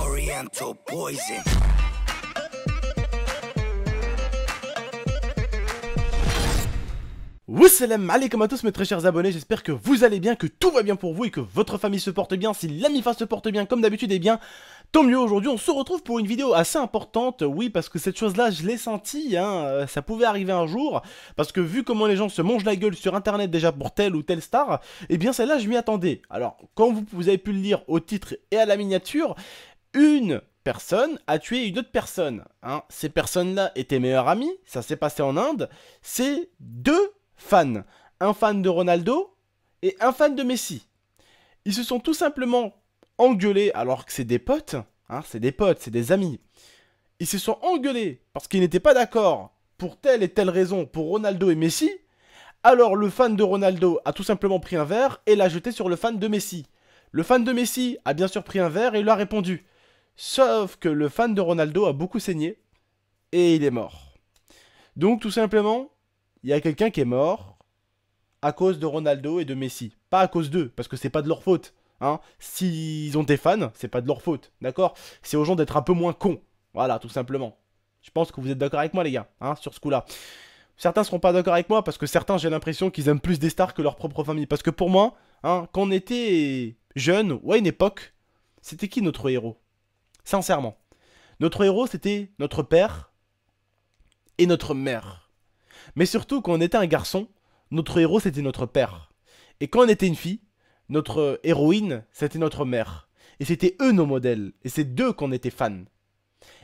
Oriental poison. Wassalam comme à tous mes très chers abonnés, j'espère que vous allez bien, que tout va bien pour vous et que votre famille se porte bien, si l'amifa se porte bien comme d'habitude, et eh bien tant mieux aujourd'hui, on se retrouve pour une vidéo assez importante, oui parce que cette chose là je l'ai senti, hein, euh, ça pouvait arriver un jour, parce que vu comment les gens se mangent la gueule sur internet déjà pour telle ou telle star, et eh bien celle-là je m'y attendais. Alors comme vous, avez pu le lire au titre et à la miniature, une personne a tué une autre personne. Hein. Ces personnes-là étaient meilleures amies, ça s'est passé en Inde. C'est deux Fan. Un fan de Ronaldo et un fan de Messi. Ils se sont tout simplement engueulés alors que c'est des potes, hein, c'est des potes, c'est des amis. Ils se sont engueulés parce qu'ils n'étaient pas d'accord pour telle et telle raison pour Ronaldo et Messi. Alors le fan de Ronaldo a tout simplement pris un verre et l'a jeté sur le fan de Messi. Le fan de Messi a bien sûr pris un verre et lui a répondu. Sauf que le fan de Ronaldo a beaucoup saigné et il est mort. Donc tout simplement, il y a quelqu'un qui est mort à cause de Ronaldo et de Messi. Pas à cause d'eux, parce que c'est pas de leur faute. Hein. S'ils ont des fans, c'est pas de leur faute, d'accord C'est aux gens d'être un peu moins cons. Voilà, tout simplement. Je pense que vous êtes d'accord avec moi, les gars, hein, sur ce coup-là. Certains seront pas d'accord avec moi, parce que certains, j'ai l'impression qu'ils aiment plus des stars que leur propre famille. Parce que pour moi, hein, quand on était jeune, ou à une époque, c'était qui notre héros Sincèrement. Notre héros, c'était notre père et notre mère. Mais surtout, quand on était un garçon, notre héros c'était notre père. Et quand on était une fille, notre héroïne c'était notre mère. Et c'était eux nos modèles. Et c'est d'eux qu'on était fans.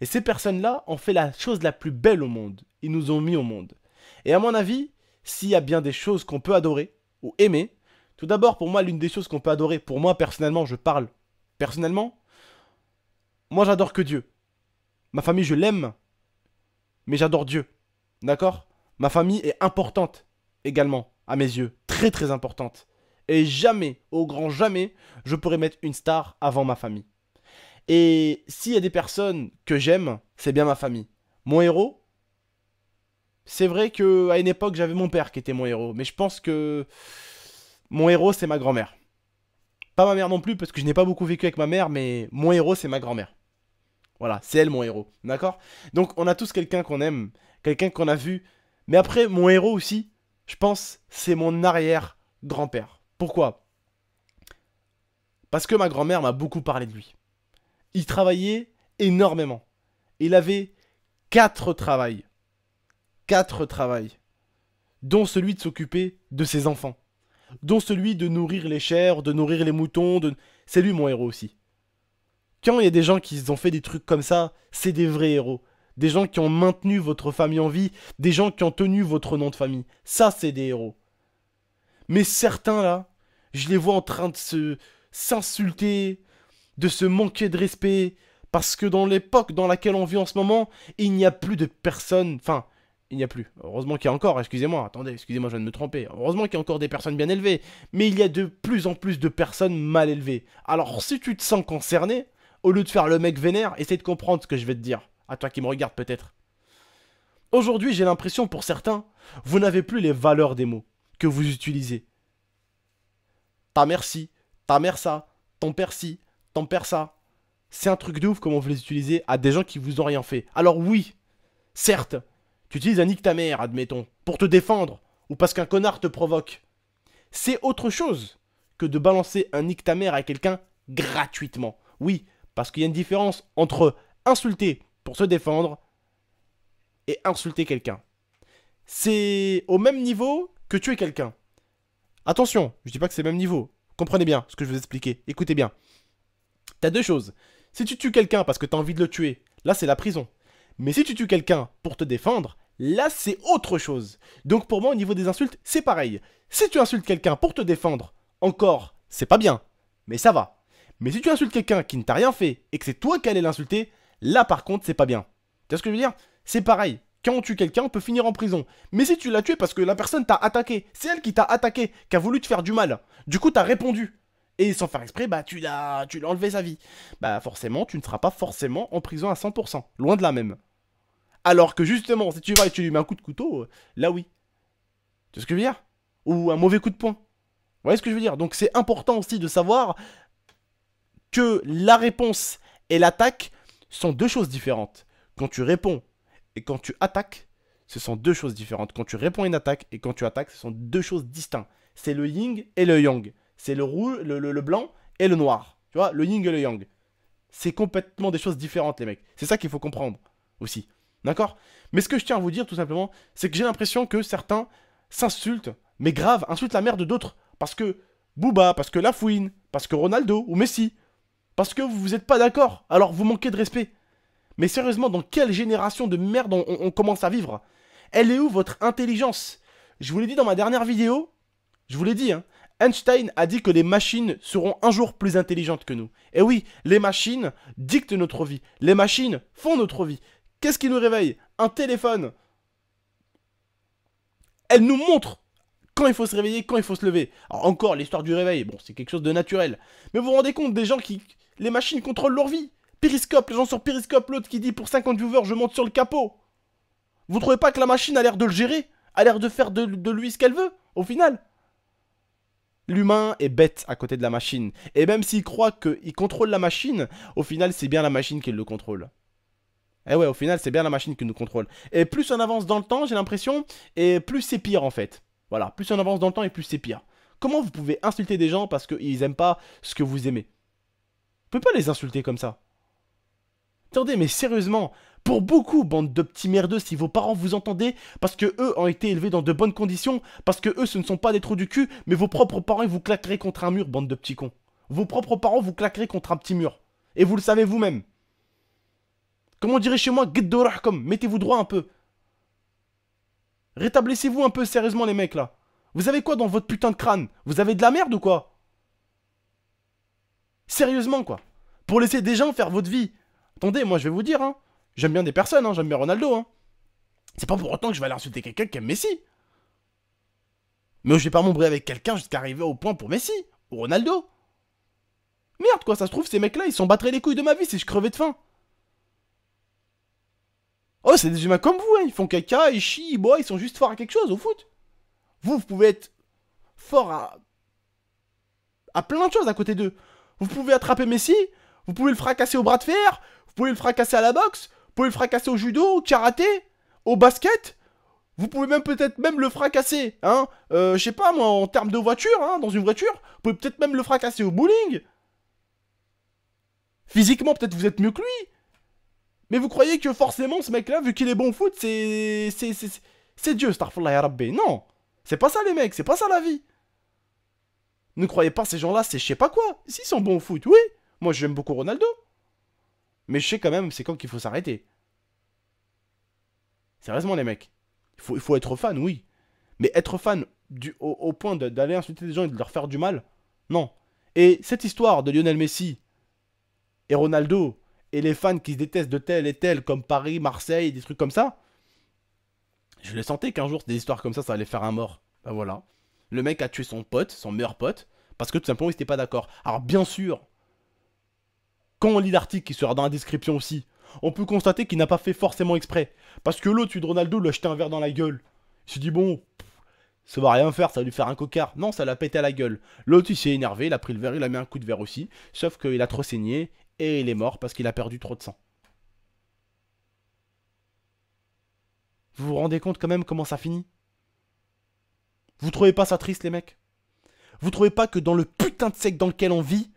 Et ces personnes-là ont fait la chose la plus belle au monde. Ils nous ont mis au monde. Et à mon avis, s'il y a bien des choses qu'on peut adorer ou aimer, tout d'abord pour moi l'une des choses qu'on peut adorer, pour moi personnellement je parle, personnellement, moi j'adore que Dieu. Ma famille je l'aime, mais j'adore Dieu. D'accord Ma famille est importante également, à mes yeux. Très très importante. Et jamais, au grand jamais, je pourrais mettre une star avant ma famille. Et s'il y a des personnes que j'aime, c'est bien ma famille. Mon héros, c'est vrai qu'à une époque j'avais mon père qui était mon héros, mais je pense que mon héros c'est ma grand-mère. Pas ma mère non plus parce que je n'ai pas beaucoup vécu avec ma mère, mais mon héros c'est ma grand-mère. Voilà, c'est elle mon héros, d'accord Donc on a tous quelqu'un qu'on aime, quelqu'un qu'on a vu mais après, mon héros aussi, je pense, c'est mon arrière-grand-père. Pourquoi Parce que ma grand-mère m'a beaucoup parlé de lui. Il travaillait énormément. Il avait quatre travails. Quatre travails. Dont celui de s'occuper de ses enfants. Dont celui de nourrir les chairs, de nourrir les moutons. C'est lui mon héros aussi. Quand il y a des gens qui ont fait des trucs comme ça, c'est des vrais héros des gens qui ont maintenu votre famille en vie, des gens qui ont tenu votre nom de famille. Ça, c'est des héros. Mais certains, là, je les vois en train de se s'insulter, de se manquer de respect, parce que dans l'époque dans laquelle on vit en ce moment, il n'y a plus de personnes, enfin, il n'y a plus. Heureusement qu'il y a encore, excusez-moi, attendez, excusez-moi, je viens de me tromper. Heureusement qu'il y a encore des personnes bien élevées, mais il y a de plus en plus de personnes mal élevées. Alors si tu te sens concerné, au lieu de faire le mec vénère, essaie de comprendre ce que je vais te dire. À toi qui me regarde peut-être. Aujourd'hui, j'ai l'impression pour certains, vous n'avez plus les valeurs des mots que vous utilisez. Ta mère si. ta mère ça, ton père ci, ton père ça. C'est un truc de ouf comment vous les utilisez à des gens qui vous ont rien fait. Alors oui, certes, tu utilises un nick ta mère, admettons, pour te défendre, ou parce qu'un connard te provoque. C'est autre chose que de balancer un nick ta mère à quelqu'un gratuitement. Oui, parce qu'il y a une différence entre insulter pour se défendre et insulter quelqu'un. C'est au même niveau que tuer quelqu'un. Attention, je dis pas que c'est le même niveau. Comprenez bien ce que je vous expliquer. Écoutez bien. T'as deux choses. Si tu tues quelqu'un parce que t'as envie de le tuer, là c'est la prison. Mais si tu tues quelqu'un pour te défendre, là c'est autre chose. Donc pour moi au niveau des insultes, c'est pareil. Si tu insultes quelqu'un pour te défendre, encore, c'est pas bien. Mais ça va. Mais si tu insultes quelqu'un qui ne t'a rien fait et que c'est toi qui allais l'insulter, Là, par contre, c'est pas bien. Tu vois ce que je veux dire C'est pareil. Quand on tue quelqu'un, on peut finir en prison. Mais si tu l'as tué parce que la personne t'a attaqué, c'est elle qui t'a attaqué, qui a voulu te faire du mal. Du coup, t'as répondu. Et sans faire exprès, bah tu l'as, enlevé sa vie. Bah forcément, tu ne seras pas forcément en prison à 100%. Loin de là même. Alors que justement, si tu vas et tu lui mets un coup de couteau, euh, là oui. Tu vois ce que je veux dire Ou un mauvais coup de poing. Vous voyez ce que je veux dire Donc c'est important aussi de savoir que la réponse et l'attaque sont deux choses différentes. Quand tu réponds et quand tu attaques, ce sont deux choses différentes. Quand tu réponds à une attaque et quand tu attaques, ce sont deux choses distinctes. C'est le yin et le yang. C'est le, le, blanc et le noir. Tu vois, le yin et le yang. C'est complètement des choses différentes, les mecs. C'est ça qu'il faut comprendre aussi. D'accord Mais ce que je tiens à vous dire, tout simplement, c'est que j'ai l'impression que certains s'insultent, mais grave, insultent la mère de d'autres. Parce que Booba, parce que Lafouine, parce que Ronaldo ou Messi parce que vous n'êtes pas d'accord, alors vous manquez de respect. Mais sérieusement, dans quelle génération de merde on, commence à vivre Elle est où votre intelligence Je vous l'ai dit dans ma dernière vidéo, je vous l'ai dit, hein, Einstein a dit que les machines seront un jour plus intelligentes que nous. Et eh oui, les machines dictent notre vie. Les machines font notre vie. Qu'est-ce qui nous réveille Un téléphone. Elle nous montre quand il faut se réveiller, quand il faut se lever. encore, l'histoire du réveil, bon, c'est quelque chose de naturel. Mais vous vous rendez compte des gens qui, les machines contrôlent leur vie. Périscope, les gens sur Périscope, l'autre qui dit pour 50 viewers, je monte sur le capot. Vous trouvez pas que la machine a l'air de le gérer A l'air de faire de, lui ce qu'elle veut, au final L'humain est bête à côté de la machine. Et même s'il croit qu'il contrôle la machine, au final, c'est bien la machine qui le contrôle. Eh ouais, au final, c'est bien la machine qui nous contrôle. Et plus on avance dans le temps, j'ai l'impression, et plus c'est pire en fait. Voilà, plus on avance dans le temps et plus c'est pire. Comment vous pouvez insulter des gens parce qu'ils aiment pas ce que vous aimez pouvez pas les insulter comme ça. Attendez, mais sérieusement, pour beaucoup, bande de petits merdeux, si vos parents vous entendaient parce que eux ont été élevés dans de bonnes conditions, parce que eux ce ne sont pas des trous du cul, mais vos propres parents vous claqueraient contre un mur, bande de petits cons. Vos propres parents vous claqueraient contre un petit mur. Et vous le savez vous-même. Comme on dirait chez moi, comme mettez-vous droit un peu. Rétablissez-vous un peu sérieusement les mecs là. Vous avez quoi dans votre putain de crâne Vous avez de la merde ou quoi Sérieusement, quoi. Pour laisser des gens faire votre vie. Attendez, moi, je vais vous dire, hein. J'aime bien des personnes, hein. J'aime bien Ronaldo, hein. C'est pas pour autant que je vais aller insulter quelqu'un qui aime Messi. Mais je vais pas m'embrouiller avec quelqu'un jusqu'à arriver au point pour Messi ou Ronaldo. Merde, quoi, ça se trouve, ces mecs-là, ils s'en battraient les couilles de ma vie si je crevais de faim. Oh, c'est des humains comme vous, hein. Ils font caca, ils chient, ils ils sont juste forts à quelque chose, au foot. Vous, vous pouvez être fort à... à plein de choses à côté d'eux. Vous pouvez attraper Messi, vous pouvez le fracasser au bras de fer, vous pouvez le fracasser à la boxe, vous pouvez le fracasser au judo, au karaté, au basket. Vous pouvez même peut-être même le fracasser, hein, euh, je sais pas moi, en termes de voiture, hein, dans une voiture. Vous pouvez peut-être même le fracasser au bowling. Physiquement, peut-être vous êtes mieux que lui. Mais vous croyez que forcément, ce mec-là, vu qu'il est bon au foot, c'est... C'est Dieu, Starfall, Non C'est pas ça, les mecs, c'est pas ça la vie ne croyez pas ces gens-là, c'est je sais pas quoi. S'ils sont bons au foot, oui. Moi, j'aime beaucoup Ronaldo. Mais je sais quand même, c'est quand qu'il faut s'arrêter. Sérieusement, les mecs. Il faut, il faut être fan, oui. Mais être fan du, au, point d'aller insulter des gens et de leur faire du mal, non. Et cette histoire de Lionel Messi et Ronaldo et les fans qui se détestent de tel et tel, comme Paris, Marseille, des trucs comme ça, je le sentais qu'un jour, des histoires comme ça, ça allait faire un mort. Ben voilà le mec a tué son pote, son meilleur pote, parce que tout simplement ils n'était pas d'accord. Alors bien sûr, quand on lit l'article qui sera dans la description aussi, on peut constater qu'il n'a pas fait forcément exprès. Parce que l'autre, celui de Ronaldo, lui a jeté un verre dans la gueule. Il s'est dit, bon, ça va rien faire, ça va lui faire un cocard. Non, ça l'a pété à la gueule. L'autre, il s'est énervé, il a pris le verre, il a mis un coup de verre aussi. Sauf qu'il a trop saigné et il est mort parce qu'il a perdu trop de sang. Vous vous rendez compte quand même comment ça finit vous trouvez pas ça triste, les mecs Vous trouvez pas que dans le putain de sec dans lequel on vit,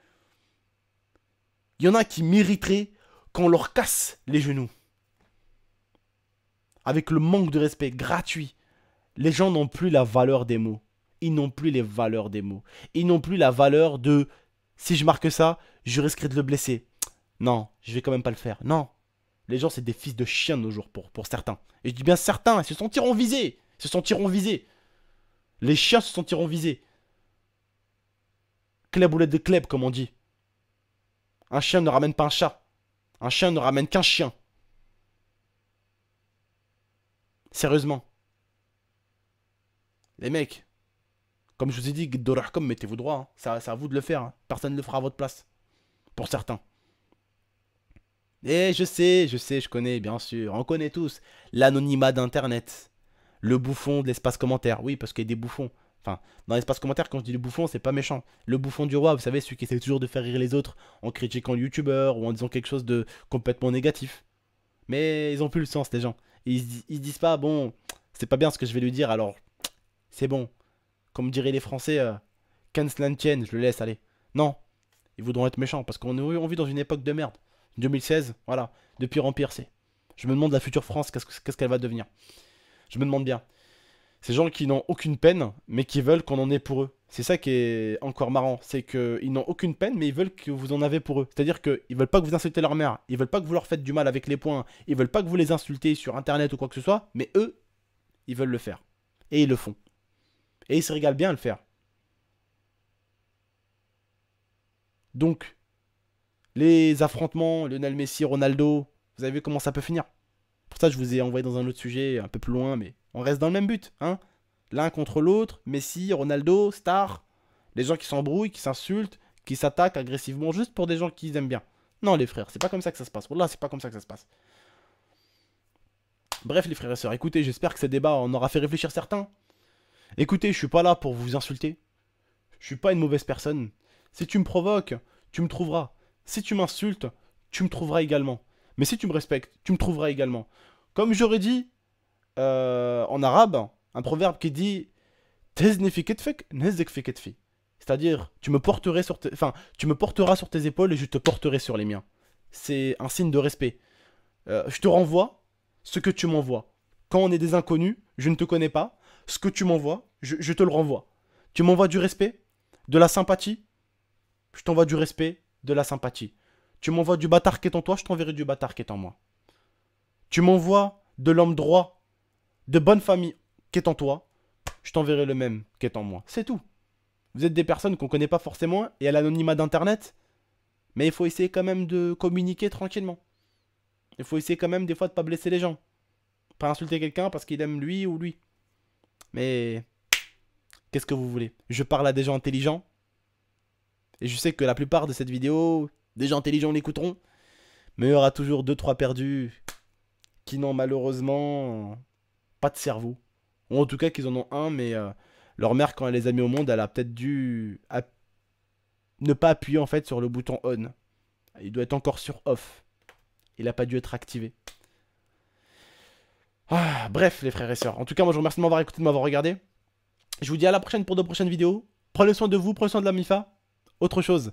il y en a qui mériteraient qu'on leur casse les genoux Avec le manque de respect gratuit, les gens n'ont plus la valeur des mots. Ils n'ont plus les valeurs des mots. Ils n'ont plus la valeur de si je marque ça, je risquerai de le blesser. Non, je vais quand même pas le faire. Non. Les gens, c'est des fils de chiens de nos jours pour, pour certains. Et je dis bien certains, ils se sentiront visés. Ils se sentiront visés. Les chiens se sentiront visés. Clèbe de kleb, comme on dit. Un chien ne ramène pas un chat. Un chien ne ramène qu'un chien. Sérieusement. Les mecs, comme je vous ai dit, comme mettez-vous droit. Hein. C'est à, vous de le faire. Hein. Personne ne le fera à votre place. Pour certains. Et je sais, je sais, je connais, bien sûr. On connaît tous l'anonymat d'Internet le bouffon de l'espace commentaire. Oui, parce qu'il y a des bouffons. Enfin, dans l'espace commentaire, quand je dis le bouffon, c'est pas méchant. Le bouffon du roi, vous savez, celui qui essaie toujours de faire rire les autres en critiquant le youtubeur ou en disant quelque chose de complètement négatif. Mais ils ont plus le sens, les gens. Ils, ils se disent pas, bon, c'est pas bien ce que je vais lui dire, alors c'est bon. Comme diraient les Français, euh, je le laisse aller. Non, ils voudront être méchants parce qu'on vit dans une époque de merde. 2016, voilà, depuis pire en pire, c'est. Je me demande la future France, qu'est-ce qu'elle va devenir. Je me demande bien. Ces gens qui n'ont aucune peine, mais qui veulent qu'on en ait pour eux. C'est ça qui est encore marrant, c'est qu'ils n'ont aucune peine, mais ils veulent que vous en avez pour eux. C'est-à-dire qu'ils veulent pas que vous insultez leur mère, ils veulent pas que vous leur faites du mal avec les points. ils veulent pas que vous les insultez sur internet ou quoi que ce soit, mais eux, ils veulent le faire. Et ils le font. Et ils se régalent bien à le faire. Donc, les affrontements, Lionel Messi, Ronaldo, vous avez vu comment ça peut finir pour ça, je vous ai envoyé dans un autre sujet un peu plus loin, mais on reste dans le même but. Hein L'un contre l'autre, Messi, Ronaldo, Star, les gens qui s'embrouillent, qui s'insultent, qui s'attaquent agressivement juste pour des gens qu'ils aiment bien. Non, les frères, c'est pas comme ça que ça se passe. voilà, c'est pas comme ça que ça se passe. Bref, les frères et sœurs, écoutez, j'espère que ce débat en aura fait réfléchir certains. Écoutez, je suis pas là pour vous insulter. Je suis pas une mauvaise personne. Si tu me provoques, tu me trouveras. Si tu m'insultes, tu me trouveras également. Mais si tu me respectes, tu me trouveras également. Comme j'aurais dit euh, en arabe, un proverbe qui dit c'est-à-dire, tu me porterais sur enfin, tu me porteras sur tes épaules et je te porterai sur les miens. C'est un signe de respect. Euh, je te renvoie ce que tu m'envoies. Quand on est des inconnus, je ne te connais pas, ce que tu m'envoies, je te le renvoie. Tu m'envoies du respect, de la sympathie, je t'envoie du respect, de la sympathie. Tu m'envoies du bâtard qui est en toi, je t'enverrai du bâtard qui est en moi. Tu m'envoies de l'homme droit, de bonne famille qui est en toi, je t'enverrai le même qui est en moi. C'est tout. Vous êtes des personnes qu'on ne connaît pas forcément et à l'anonymat d'Internet, mais il faut essayer quand même de communiquer tranquillement. Il faut essayer quand même des fois de pas blesser les gens. Pas insulter quelqu'un parce qu'il aime lui ou lui. Mais qu'est-ce que vous voulez Je parle à des gens intelligents. Et je sais que la plupart de cette vidéo, des gens intelligents l'écouteront. Mais il y aura toujours 2-3 perdus qui n'ont malheureusement pas de cerveau. Ou en tout cas qu'ils en ont un, mais euh, leur mère, quand elle les a mis au monde, elle a peut-être dû ne pas appuyer en fait sur le bouton on. Il doit être encore sur off. Il n'a pas dû être activé. Ah, bref, les frères et sœurs. En tout cas, moi je vous remercie de m'avoir écouté, de m'avoir regardé. Je vous dis à la prochaine pour de prochaines vidéos. Prenez soin de vous, prenez soin de la MIFA. Autre chose,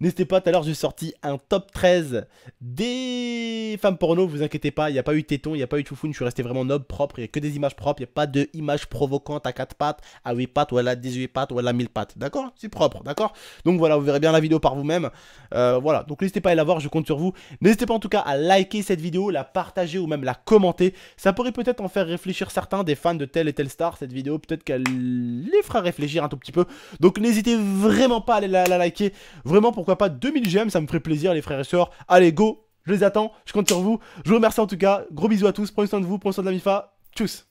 N'hésitez pas, tout à l'heure j'ai sorti un top 13 des femmes porno, vous inquiétez pas, il n'y a pas eu téton, il n'y a pas eu choufoune, je suis resté vraiment noble, propre, il n'y a que des images propres, il n'y a pas de images provocantes à 4 pattes, à 8 pattes, ou à 18 pattes, ou à la 1000 pattes, d'accord C'est propre, d'accord Donc voilà, vous verrez bien la vidéo par vous-même, euh, voilà, donc n'hésitez pas à la voir, je compte sur vous. N'hésitez pas en tout cas à liker cette vidéo, la partager ou même la commenter, ça pourrait peut-être en faire réfléchir certains des fans de telle et telle star, cette vidéo, peut-être qu'elle les fera réfléchir un tout petit peu, donc n'hésitez vraiment pas à la, liker, vraiment pas pas 2000 gm ça me ferait plaisir les frères et sœurs. Allez, go, je les attends, je compte sur vous. Je vous remercie en tout cas, gros bisous à tous, prenez soin de vous, prenez soin de la MIFA, tchuss